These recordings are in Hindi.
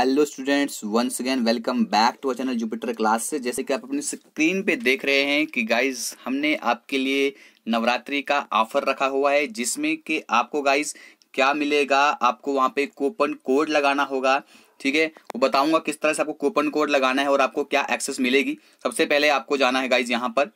hello students once again welcome back to our channel Jupiter class से जैसे कि आप अपनी स्क्रीन पे देख रहे हैं कि गाइस हमने आपके लिए नवरात्रि का ऑफर रखा हुआ है जिसमें कि आपको गाइस क्या मिलेगा आपको वहां पे कूपन कोड लगाना होगा ठीक है वो बताऊंगा किस तरह से आपको कूपन कोड लगाना है और आपको क्या एक्सेस मिलेगी सबसे पहले आपको जाना है गाइज यहाँ पर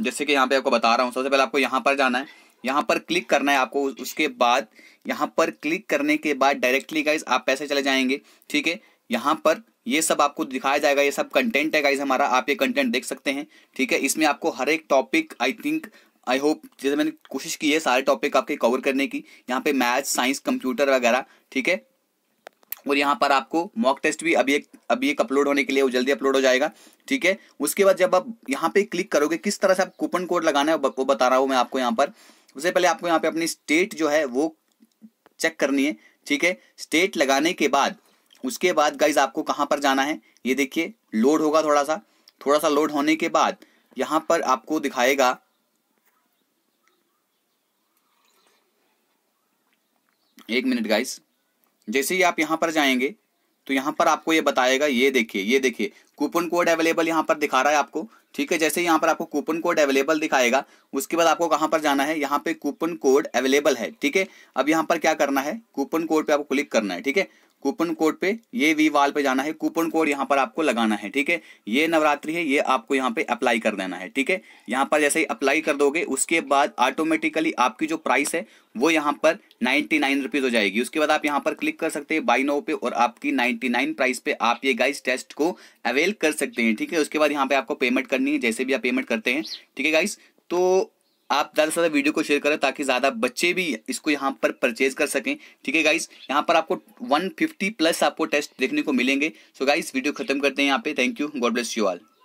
जैसे कि यहाँ पे आपको बता रहा हूँ सबसे पहले आपको यहाँ पर जाना है यहाँ पर क्लिक करना है आपको उसके बाद यहाँ पर क्लिक करने के बाद डायरेक्टली गाइज आप पैसे चले जाएंगे ठीक है यहाँ पर ये सब आपको दिखाया जाएगा ये सब कंटेंट है गाइज हमारा आप ये कंटेंट देख सकते हैं ठीक है इसमें आपको हर एक topic I think I hope जैसे मैंने कोशिश की है सारे टॉपिक आपके कवर करने की यहाँ पे मैथ साइंस कंप्यूटर वगैरह ठीक है और यहाँ पर आपको मॉक टेस्ट भी अभी एक अभी एक अपलोड होने के लिए वो जल्दी अपलोड हो जाएगा ठीक है उसके बाद जब आप यहाँ पे क्लिक करोगे किस तरह से आप कूपन कोड लगाना है वो बता रहा हूँ मैं आपको यहाँ पर उससे पहले आपको यहाँ पे अपनी स्टेट जो है वो चेक करनी है ठीक है स्टेट लगाने के बाद उसके बाद गाइज आपको कहाँ पर जाना है ये देखिए लोड होगा थोड़ा सा थोड़ा सा लोड होने के बाद यहाँ पर आपको दिखाएगा एक मिनट गाइस जैसे ही आप यहां पर जाएंगे तो यहाँ पर आपको ये बताएगा ये देखिए ये देखिए कूपन कोड अवेलेबल यहाँ पर दिखा रहा है आपको ठीक है जैसे यहाँ पर आपको कूपन कोड अवेलेबल दिखाएगा उसके बाद आपको कहाँ पर जाना है यहाँ पे कूपन कोड अवेलेबल है ठीक है अब यहाँ पर क्या करना है कूपन कोड पे आपको क्लिक करना है ठीक है कूपन कोड पे ये वी वाल पे जाना है कूपन कोड यहाँ पर आपको लगाना है ठीक है ये नवरात्रि है ये आपको यहाँ पे अप्लाई कर देना है ठीक है यहाँ पर जैसे ही अप्लाई कर दोगे उसके बाद ऑटोमेटिकली आपकी जो प्राइस है वो यहाँ पर नाइन्टी नाइन रुपीज़ हो जाएगी उसके बाद आप यहाँ पर क्लिक कर सकते हैं बाई नो पे और आपकी नाइन्टी नाइन प्राइस पे आप ये गाइस टेस्ट को अवेल कर सकते हैं ठीक है उसके बाद यहाँ पे आपको पेमेंट करनी है जैसे भी आप पेमेंट करते हैं ठीक है गाइस तो आप ज़्यादा से ज़्यादा वीडियो को शेयर करें ताकि ज़्यादा बच्चे भी इसको यहाँ पर परचेज कर सकें ठीक है गाइस यहाँ पर आपको 150 प्लस आपको टेस्ट देखने को मिलेंगे सो गाइस वीडियो खत्म करते हैं यहाँ पे thank you God bless you all